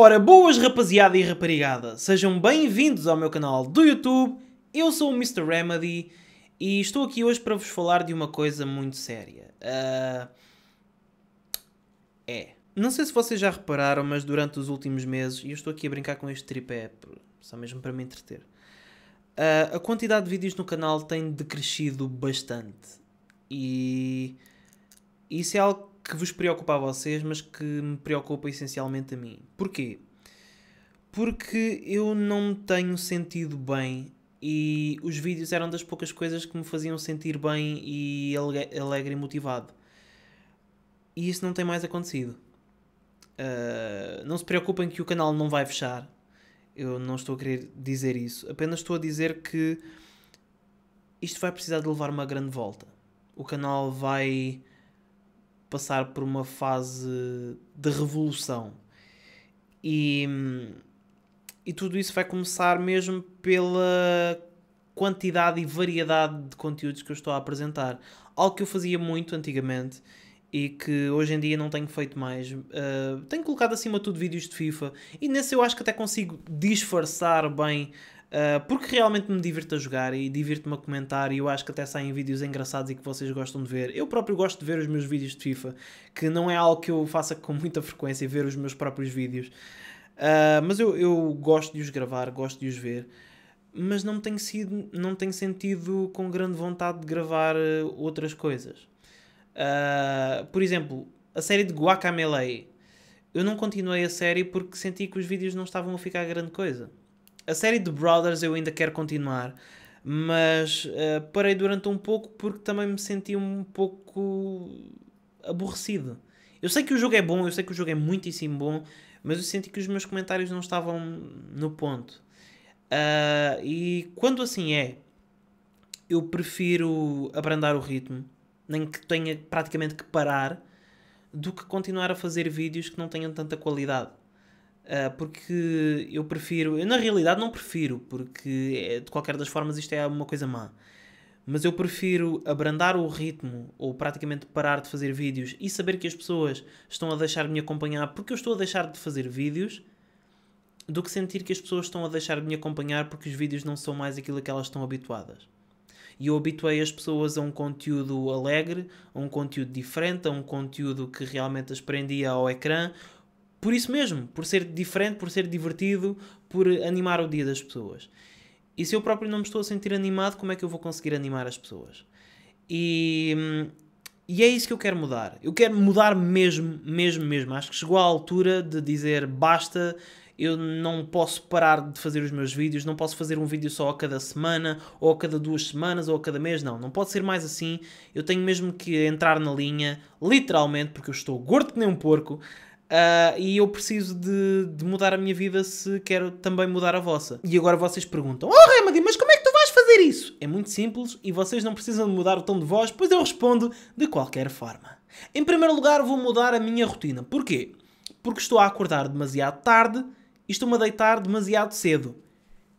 Ora, boas rapaziada e raparigada, sejam bem-vindos ao meu canal do YouTube, eu sou o Mr. Remedy e estou aqui hoje para vos falar de uma coisa muito séria. Uh... É. Não sei se vocês já repararam, mas durante os últimos meses, e eu estou aqui a brincar com este tripé, só mesmo para me entreter, uh, a quantidade de vídeos no canal tem decrescido bastante. E isso é algo que vos preocupa a vocês, mas que me preocupa essencialmente a mim. Porquê? Porque eu não me tenho sentido bem e os vídeos eram das poucas coisas que me faziam sentir bem e alegre e motivado. E isso não tem mais acontecido. Uh, não se preocupem que o canal não vai fechar. Eu não estou a querer dizer isso. Apenas estou a dizer que isto vai precisar de levar uma grande volta. O canal vai passar por uma fase de revolução. E, e tudo isso vai começar mesmo pela quantidade e variedade de conteúdos que eu estou a apresentar. Algo que eu fazia muito antigamente e que hoje em dia não tenho feito mais. Uh, tenho colocado acima de tudo vídeos de FIFA e nesse eu acho que até consigo disfarçar bem Uh, porque realmente me divirto a jogar e divirto-me a comentar e eu acho que até saem vídeos engraçados e que vocês gostam de ver. Eu próprio gosto de ver os meus vídeos de FIFA, que não é algo que eu faça com muita frequência, ver os meus próprios vídeos. Uh, mas eu, eu gosto de os gravar, gosto de os ver mas não tenho, sido, não tenho sentido com grande vontade de gravar ah, outras coisas. Uh, por exemplo, a série de Guacamelee. Eu não continuei a série porque senti que os vídeos não estavam a ficar grande coisa. A série de Brothers eu ainda quero continuar, mas uh, parei durante um pouco porque também me senti um pouco aborrecido. Eu sei que o jogo é bom, eu sei que o jogo é muitíssimo bom, mas eu senti que os meus comentários não estavam no ponto. Uh, e quando assim é, eu prefiro abrandar o ritmo, nem que tenha praticamente que parar, do que continuar a fazer vídeos que não tenham tanta qualidade. Ah, porque eu prefiro, eu na realidade não prefiro, porque é, de qualquer das formas isto é uma coisa má. Mas eu prefiro abrandar o ritmo ou praticamente parar de fazer vídeos e saber que as pessoas estão a deixar de me acompanhar porque eu estou a deixar de fazer vídeos do que sentir que as pessoas estão a deixar de me acompanhar porque os vídeos não são mais aquilo a que elas estão habituadas. E eu habituei as pessoas a um conteúdo alegre, a um conteúdo diferente, a um conteúdo que realmente as prendia ao ecrã, por isso mesmo, por ser diferente, por ser divertido, por animar o dia das pessoas. E se eu próprio não me estou a sentir animado, como é que eu vou conseguir animar as pessoas? E, e é isso que eu quero mudar. Eu quero mudar mesmo, mesmo, mesmo. Acho que chegou a altura de dizer basta, eu não posso parar de fazer os meus vídeos, não posso fazer um vídeo só a cada semana, ou a cada duas semanas, ou a cada mês, não. Não pode ser mais assim. Eu tenho mesmo que entrar na linha, literalmente, porque eu estou gordo que nem um porco. Uh, e eu preciso de, de, mudar a minha vida se quero também mudar a vossa. E agora vocês perguntam: Oh, Remedy, mas como é que tu vais fazer isso? É muito simples e vocês não precisam de mudar o tom de voz, pois eu respondo de qualquer forma. Em primeiro lugar, vou mudar a minha rotina. Porquê? Porque estou a acordar demasiado tarde e estou-me a deitar demasiado cedo.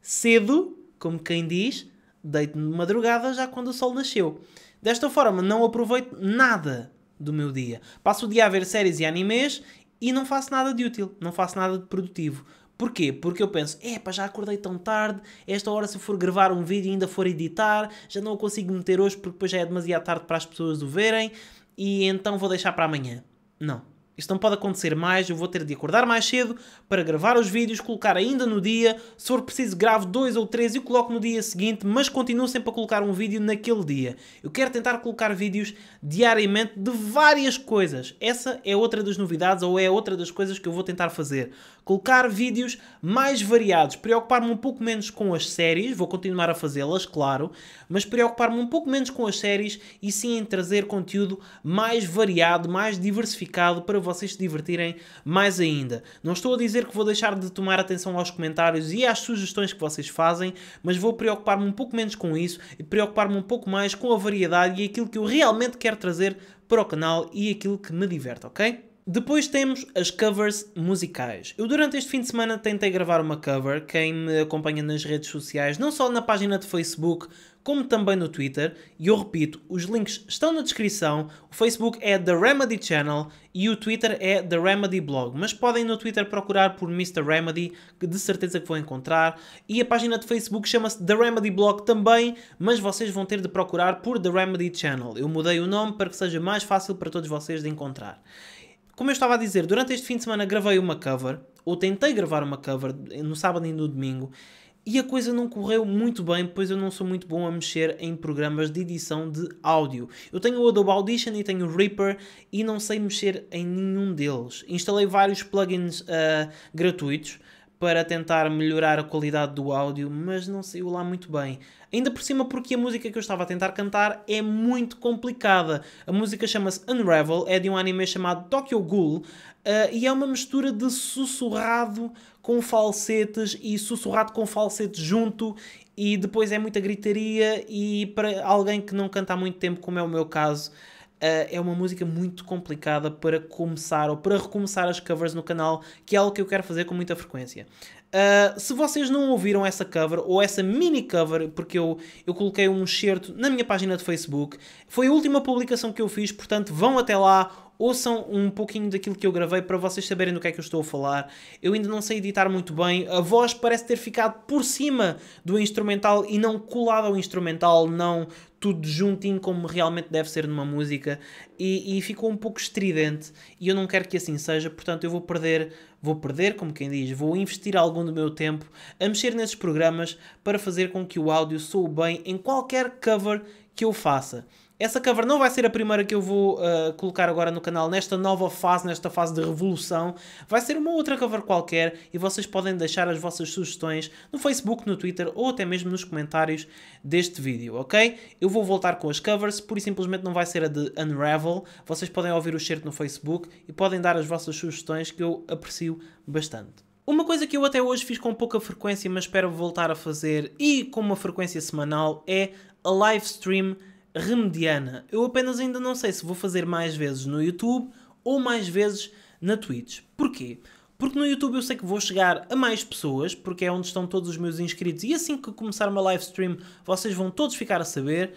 Cedo, como quem diz, deito-me de madrugada já quando o sol nasceu. Desta forma, não aproveito nada do meu dia. Passo o dia a ver séries e animes e não faço nada de útil, não faço nada de produtivo. Porquê? Porque eu penso, epá, já acordei tão tarde, esta hora se for gravar um vídeo e ainda for editar, já não o consigo meter hoje porque depois já é demasiado tarde para as pessoas o verem e então vou deixar para amanhã. Não, isto não pode acontecer mais, eu vou ter de acordar mais cedo para gravar os vídeos, colocar ainda no dia. Se for preciso, gravo dois ou três e coloco no dia seguinte, mas continuo sempre a colocar um vídeo naquele dia. Eu quero tentar colocar vídeos diariamente de várias coisas. Essa é outra das novidades ou é outra das coisas que eu vou tentar fazer colocar vídeos mais variados, preocupar-me um pouco menos com as séries, vou continuar a fazê-las, claro, mas preocupar-me um pouco menos com as séries e sim em trazer conteúdo mais variado, mais diversificado para vocês se divertirem mais ainda. Não estou a dizer que vou deixar de tomar atenção aos comentários e às sugestões que vocês fazem, mas vou preocupar-me um pouco menos com isso e preocupar-me um pouco mais com a variedade e aquilo que eu realmente quero trazer para o canal e aquilo que me diverte, ok? Depois temos as covers musicais. Eu durante este fim de semana tentei gravar uma cover. Quem me acompanha nas redes sociais, não só na página de Facebook, como também no Twitter, e eu repito, os links estão na descrição. O Facebook é The Remedy Channel e o Twitter é The Remedy Blog, mas podem no Twitter procurar por Mr. Remedy, que de certeza que vão encontrar. E a página de Facebook chama-se The Remedy Blog também, mas vocês vão ter de procurar por The Remedy Channel. Eu mudei o nome para que seja mais fácil para todos vocês de encontrar. Como eu estava a dizer, durante este fim de semana gravei uma cover, ou tentei gravar uma cover, no sábado e no domingo, e a coisa não correu muito bem, pois eu não sou muito bom a mexer em programas de edição de áudio. Eu tenho o Adobe Audition e tenho o Reaper e não sei mexer em nenhum deles. Instalei vários plugins uh, gratuitos, para tentar melhorar a qualidade do áudio, mas não saiu lá muito bem. Ainda por cima, porque a música que eu estava a tentar cantar é muito complicada. A música chama-se Unravel, é de um anime chamado Tokyo Ghoul uh, e é uma mistura de sussurrado com falsetes e sussurrado com falsete junto. E depois é muita gritaria, e para alguém que não canta há muito tempo, como é o meu caso, ah, é uma música muito complicada para começar ou para recomeçar as covers no canal, que é algo que eu quero fazer com muita frequência. Uh, se vocês não ouviram essa cover ou essa mini cover, porque eu, eu coloquei um excerto na minha página de Facebook, foi a última publicação que eu fiz, portanto vão até lá, ouçam um pouquinho daquilo que eu gravei para vocês saberem do que é que eu estou a falar. Eu ainda não sei editar muito bem, a voz parece ter ficado por cima do instrumental e não colada ao instrumental, não tudo juntinho como realmente deve ser numa música e, e, ficou um pouco estridente e eu não quero que assim seja, portanto eu vou perder, vou perder, como quem diz, vou investir algum do meu tempo a mexer nesses programas para fazer com que o áudio soe bem em qualquer cover que eu faça. Essa cover não vai ser a primeira que eu vou uh, colocar agora no canal, nesta nova fase, nesta fase de revolução. Vai ser uma outra cover qualquer e vocês podem deixar as vossas sugestões no Facebook, no Twitter ou até mesmo nos comentários deste vídeo, ok? Eu vou voltar com as covers, pura e simplesmente não vai ser a de Unravel. Vocês podem ouvir o certo no Facebook e podem dar as vossas sugestões que eu aprecio bastante. Uma coisa que eu até hoje fiz com pouca frequência, mas espero voltar a fazer e com uma frequência semanal, é a live stream remediana. Eu apenas ainda não sei se vou fazer mais vezes no YouTube ou mais vezes na Twitch. Porquê? Porque no YouTube eu sei que vou chegar a mais pessoas, porque é onde estão todos os meus inscritos, e assim que começar uma live stream vocês vão todos ficar a saber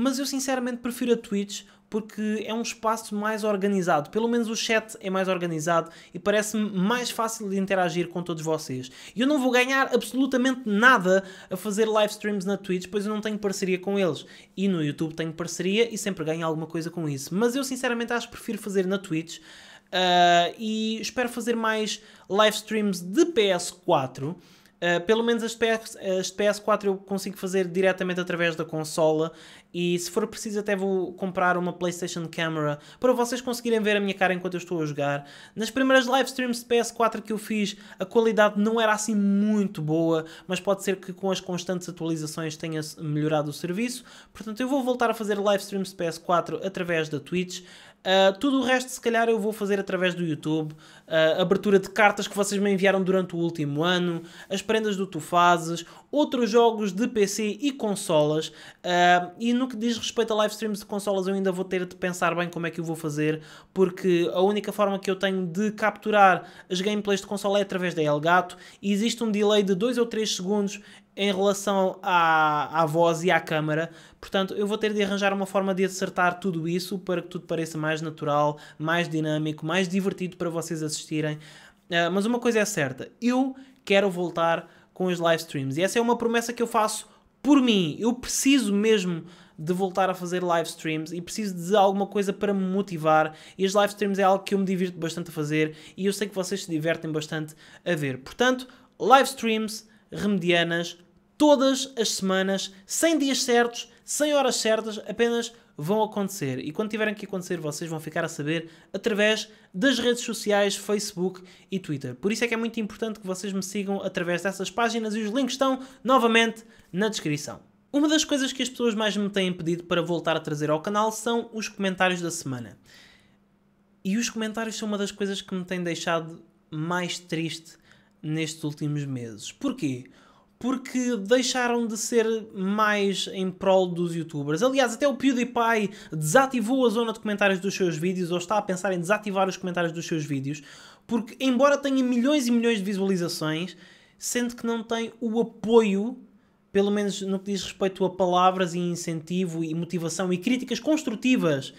mas eu sinceramente prefiro a Twitch porque é um espaço mais organizado. Pelo menos o chat é mais organizado e parece-me mais fácil de interagir com todos vocês. E eu não vou ganhar absolutamente nada a fazer live streams na Twitch, pois eu não tenho parceria com eles. E no YouTube tenho parceria e sempre ganho alguma coisa com isso. Mas eu sinceramente acho que prefiro fazer na Twitch. Uh, e espero fazer mais live streams de PS4 eh, pelo menos as, PS, as PS4 eu consigo fazer diretamente através da consola e se for preciso até vou comprar uma PlayStation Camera para vocês conseguirem ver a minha cara enquanto eu estou a jogar. Nas primeiras livestreams de PS4 que eu fiz, a qualidade não era assim muito boa, mas pode ser que com as constantes atualizações tenha melhorado o serviço. Portanto, eu vou voltar a fazer livestreams de PS4 através da Twitch. Uh, tudo o resto, se calhar, eu vou fazer através do YouTube. Uh, abertura de cartas que vocês me enviaram durante o último ano, as prendas do Tu Fazes, outros jogos de PC e consolas. Uh, e no que diz respeito a live streams de consolas, eu ainda vou ter de pensar bem como é que eu vou fazer, porque a única forma que eu tenho de capturar as gameplays de consola é através da Elgato e existe um delay de 2 ou 3 segundos em relação à, à voz e à câmara. Portanto, eu vou ter de arranjar uma forma de acertar tudo isso para que tudo pareça mais natural, mais dinâmico, mais divertido para vocês assistirem. Uh, mas uma coisa é certa, eu quero voltar com os live streams. E essa é uma promessa que eu faço por mim. Eu preciso mesmo de voltar a fazer live streams e preciso de alguma coisa para me motivar. E as live streams é algo que eu me divirto bastante a fazer e eu sei que vocês se divertem bastante a ver. Portanto, live streams remedianas todas as semanas, sem dias certos, sem horas certas, apenas vão acontecer. E quando tiverem que acontecer, vocês vão ficar a saber através das redes sociais, Facebook e Twitter. Por isso é que é muito importante que vocês me sigam através dessas páginas e os links estão novamente na descrição. Uma das coisas que as pessoas mais me têm pedido para voltar a trazer ao canal são os comentários da semana. E os comentários são uma das coisas que me têm deixado mais triste nestes últimos meses. Porquê? porque deixaram de ser mais em prol dos youtubers. Aliás, até o PewDiePie desativou a zona de comentários dos seus vídeos, ou está a pensar em desativar os comentários dos seus vídeos, porque, embora tenha milhões e milhões de visualizações, sente que não tem o apoio pelo menos no que diz respeito a palavras e incentivo e motivação e críticas construtivas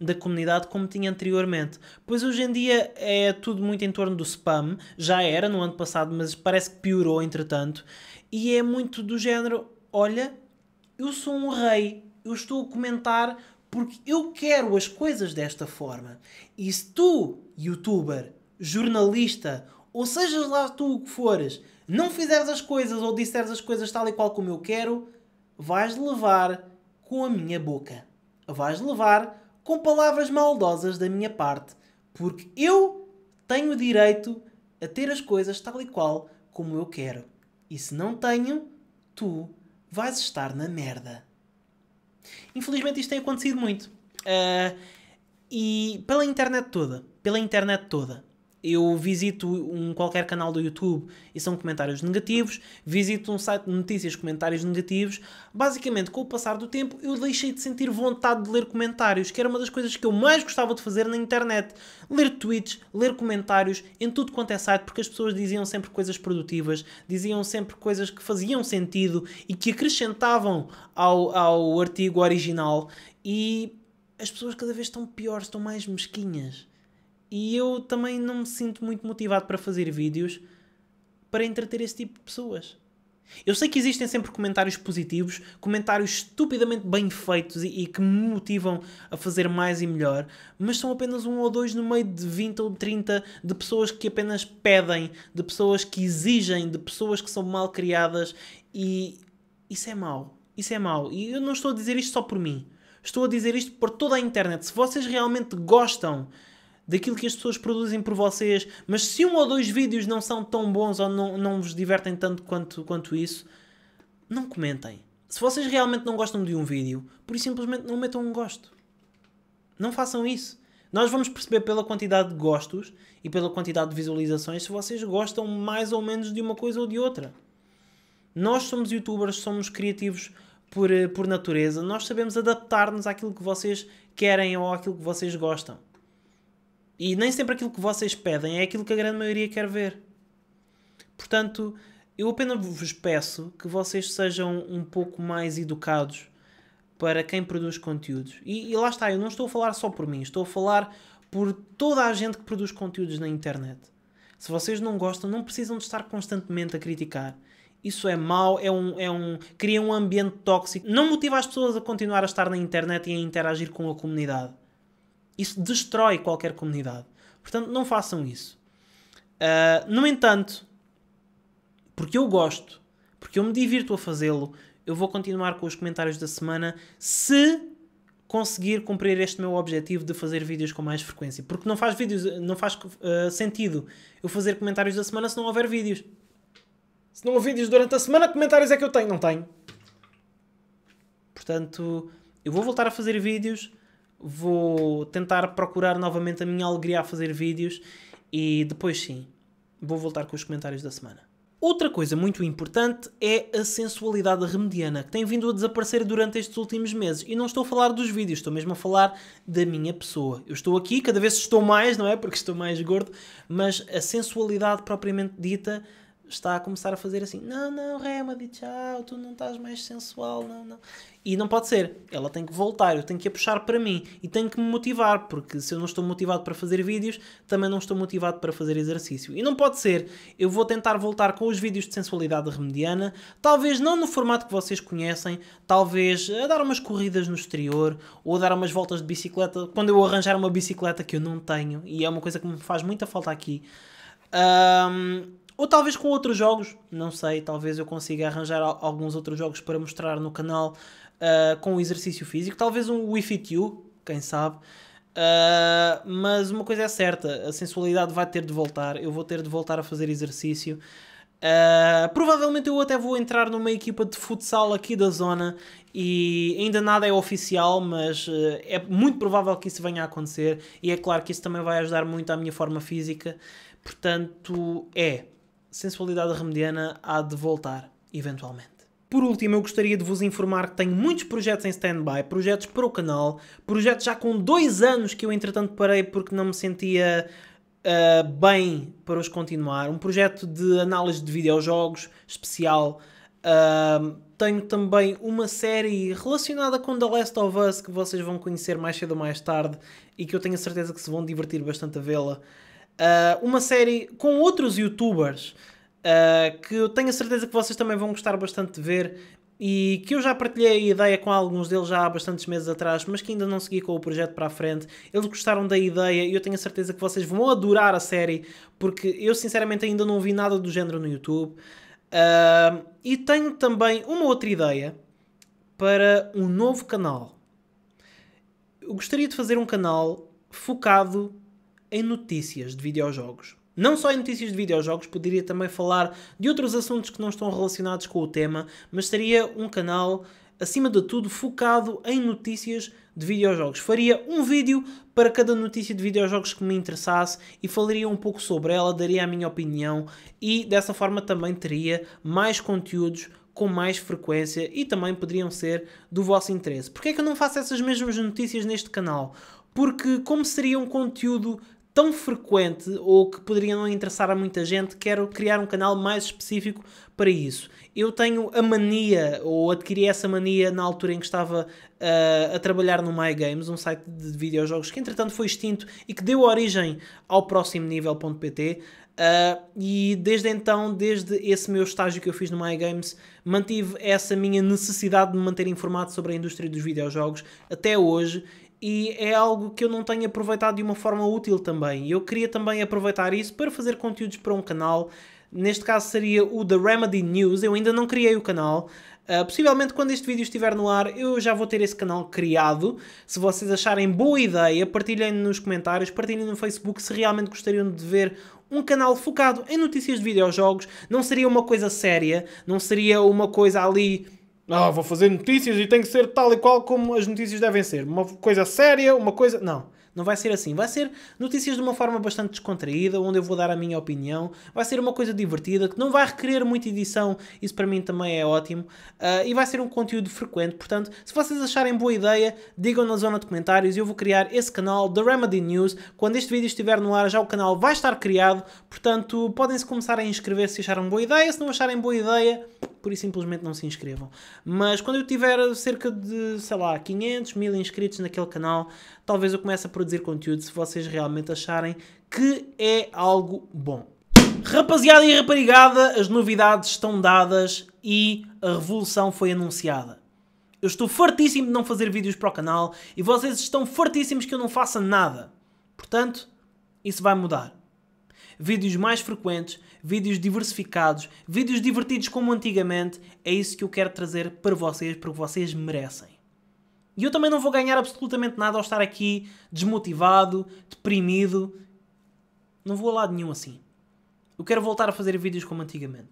da comunidade como tinha anteriormente. Pois hoje em dia é tudo muito em torno do spam, já era no ano passado, mas parece que piorou entretanto, e é muito do género: olha, eu sou um rei, eu estou a comentar porque eu quero as coisas desta forma. E se tu, youtuber, jornalista, ou sejas lá tu o que fores, não fizeres as coisas ou disseres as coisas tal e qual como eu quero, vais levar com a minha boca. Vais levar com palavras maldosas da minha parte, porque eu tenho o direito a ter as coisas tal e qual como eu quero. E se não tenho, tu vais estar na merda. Infelizmente isto tem acontecido muito. Uh, e pela internet toda. Pela internet toda eu visito um qualquer canal do YouTube e são comentários negativos, visito um site de notícias, comentários negativos. Basicamente, com o passar do tempo, eu deixei de sentir vontade de ler comentários, que era uma das coisas que eu mais gostava de fazer na internet. Ler tweets, ler comentários em tudo quanto é site, porque as pessoas diziam sempre coisas produtivas, diziam sempre coisas que faziam sentido e que acrescentavam ao, ao artigo original. E as pessoas cada vez estão piores, estão mais mesquinhas e eu também não me sinto muito motivado para fazer vídeos para entreter esse tipo de pessoas. Eu sei que existem sempre comentários positivos, comentários estupidamente bem feitos e, e, que me motivam a fazer mais e melhor, mas são apenas um ou dois no meio de 20 ou 30 de pessoas que apenas pedem, de pessoas que exigem, de pessoas que são mal criadas e isso é mau. Isso é mau. E eu não estou a dizer isto só por mim. Estou a dizer isto por toda a internet. Se vocês realmente gostam daquilo que as pessoas produzem por vocês, mas se um ou dois vídeos não são tão bons ou não, não vos divertem tanto quanto, quanto isso, não comentem. Se vocês realmente não gostam de um vídeo, por isso simplesmente não metam um gosto. Não façam isso. Nós vamos perceber pela quantidade de gostos e pela quantidade de visualizações se vocês gostam mais ou menos de uma coisa ou de outra. Nós somos youtubers, somos criativos por, eh, por natureza, nós sabemos adaptar-nos àquilo que vocês querem ou àquilo que vocês gostam. E nem sempre aquilo que vocês pedem é aquilo que a grande maioria quer ver. Portanto, eu apenas vos peço que vocês sejam um pouco mais educados para quem produz conteúdos. E, e lá está, eu não estou a falar só por mim, estou a falar por toda a gente que produz conteúdos na internet. Se vocês não gostam, não precisam de estar constantemente a criticar. Isso é mau, é um, é um, cria um ambiente tóxico. Não motiva as pessoas a continuar a estar na internet e a interagir com a comunidade. Isso destrói qualquer comunidade. Portanto, não façam isso. Uh, no entanto, porque eu gosto, porque eu me divirto a fazê-lo, eu vou continuar com os comentários da semana se conseguir cumprir este meu objetivo de fazer vídeos com mais frequência. Porque não faz, vídeos, não faz uh, sentido eu fazer comentários da semana se não houver vídeos. Se não houver vídeos durante a semana, comentários é que eu tenho? Não tenho. Portanto, eu vou voltar a fazer vídeos vou tentar procurar novamente a minha alegria a fazer vídeos e depois sim, vou voltar com os comentários da semana. Outra coisa muito importante é a sensualidade remediana, que tem vindo a desaparecer durante estes últimos meses. E não estou a falar dos vídeos, estou mesmo a falar da minha pessoa. Eu estou aqui, cada vez estou mais, não é? Porque estou mais gordo, mas a sensualidade propriamente dita está a começar a fazer assim: não, não, Rema, de tchau, tu não estás mais sensual, não, não. E não pode ser. Ela tem que voltar, eu tenho que a puxar para mim e tenho que me motivar, porque se eu não estou motivado para fazer vídeos, também não estou motivado para fazer exercício. E não pode ser. Eu vou tentar voltar com os vídeos de sensualidade remediana, talvez não no formato que vocês conhecem, talvez a dar umas corridas no exterior ou a dar umas voltas de bicicleta, quando eu arranjar uma bicicleta que eu não tenho, e é uma coisa que me faz muita falta aqui. Um, ou talvez com outros jogos, não sei, talvez eu consiga arranjar alguns outros jogos para mostrar no canal uh, com exercício físico. Talvez um Wii Fit You, quem sabe. Uh, mas uma coisa é certa, a sensualidade vai ter de voltar, eu vou ter de voltar a fazer exercício. Uh, provavelmente eu até vou entrar numa equipa de futsal aqui da zona e ainda nada é oficial, mas uh, é muito provável que isso venha a acontecer e é claro que isso também vai ajudar muito à minha forma física, portanto é sensualidade remediana há de voltar, eventualmente. Por último, eu gostaria de vos informar que tenho muitos projetos em stand-by, projetos para o canal, projetos já com dois anos que eu entretanto parei porque não me sentia uh, bem para os continuar. Um projeto de análise de videojogos especial. Uh, tenho também uma série relacionada com The Last of Us que vocês vão conhecer mais cedo ou mais tarde e que eu tenho a certeza que se vão divertir bastante a vê-la. Uh, uma série com outros youtubers uh, que eu tenho a certeza que vocês também vão gostar bastante de ver e que eu já partilhei a ideia com alguns deles já há bastantes meses atrás, mas que ainda não segui com o projeto para a frente. Eles gostaram da ideia e eu tenho a certeza que vocês vão adorar a série, porque eu sinceramente ainda não vi nada do género no YouTube. Uh, e tenho também uma outra ideia para um novo canal. Eu gostaria de fazer um canal focado em notícias de videojogos. Não só em notícias de videojogos, poderia também falar de outros assuntos que não estão relacionados com o tema, mas seria um canal, acima de tudo, focado em notícias de videojogos. Faria um vídeo para cada notícia de videojogos que me interessasse e falaria um pouco sobre ela, daria a minha opinião e dessa forma também teria mais conteúdos com mais frequência e também poderiam ser do vosso interesse. Porquê é que eu não faço essas mesmas notícias neste canal? Porque como seria um conteúdo tão frequente ou que poderia não interessar a muita gente, quero criar um canal mais específico para isso. Eu tenho a mania, ou adquiri essa mania na altura em que estava uh, a trabalhar no My Games, um site de videojogos que entretanto foi extinto e que deu origem ao próximo nível.pt. Uh, eh, e desde então, desde esse meu estágio que eu fiz no My Games, mantive essa minha necessidade de me manter informado sobre a indústria dos videojogos até hoje e é algo que eu não tenho aproveitado de uma forma útil também. Eu queria também aproveitar isso para fazer conteúdos para um canal. Neste caso seria o The Remedy News. Eu ainda não criei o canal. Uh, possivelmente quando este vídeo estiver no ar eu já vou ter esse canal criado. Se vocês acharem boa ideia, partilhem nos comentários, partilhem no Facebook se realmente gostariam de ver um canal focado em notícias de videojogos. Não seria uma coisa séria, não seria uma coisa ali não, ah, vou fazer notícias e tem que ser tal e qual como as notícias devem ser. Uma coisa séria, uma coisa. Não. Não vai ser assim. Vai ser notícias de uma forma bastante descontraída, onde eu vou dar a minha opinião. Vai ser uma coisa divertida, que não vai requerer muita edição. Isso para mim também é ótimo. Uh, e vai ser um conteúdo frequente. Portanto, se vocês acharem boa ideia, digam na zona de comentários. Eu vou criar esse canal, The Remedy News. Quando este vídeo estiver no ar, já o canal vai estar criado. Portanto, podem-se começar a inscrever se acharam boa ideia. Se não acharem boa ideia, por isso simplesmente não se inscrevam. Mas quando eu tiver cerca de, sei lá, 500 mil inscritos naquele canal, talvez eu comece a produzir produzir conteúdo se vocês realmente acharem que é algo bom. Rapaziada e raparigada, as novidades estão dadas e a revolução foi anunciada. Eu estou fartíssimo de não fazer vídeos para o canal e vocês estão fartíssimos que eu não faça nada. Portanto, isso vai mudar. Vídeos mais frequentes, vídeos diversificados, vídeos divertidos como antigamente, é isso que eu quero trazer para vocês porque vocês merecem. E eu também não vou ganhar absolutamente nada ao estar aqui desmotivado, deprimido. Não vou a lado nenhum assim. Eu quero voltar a fazer vídeos como antigamente.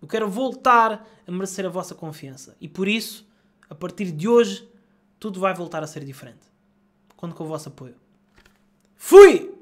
Eu quero voltar a merecer a vossa confiança. E por isso, a partir de hoje, tudo vai voltar a ser diferente. Conto com o vosso apoio. Fui!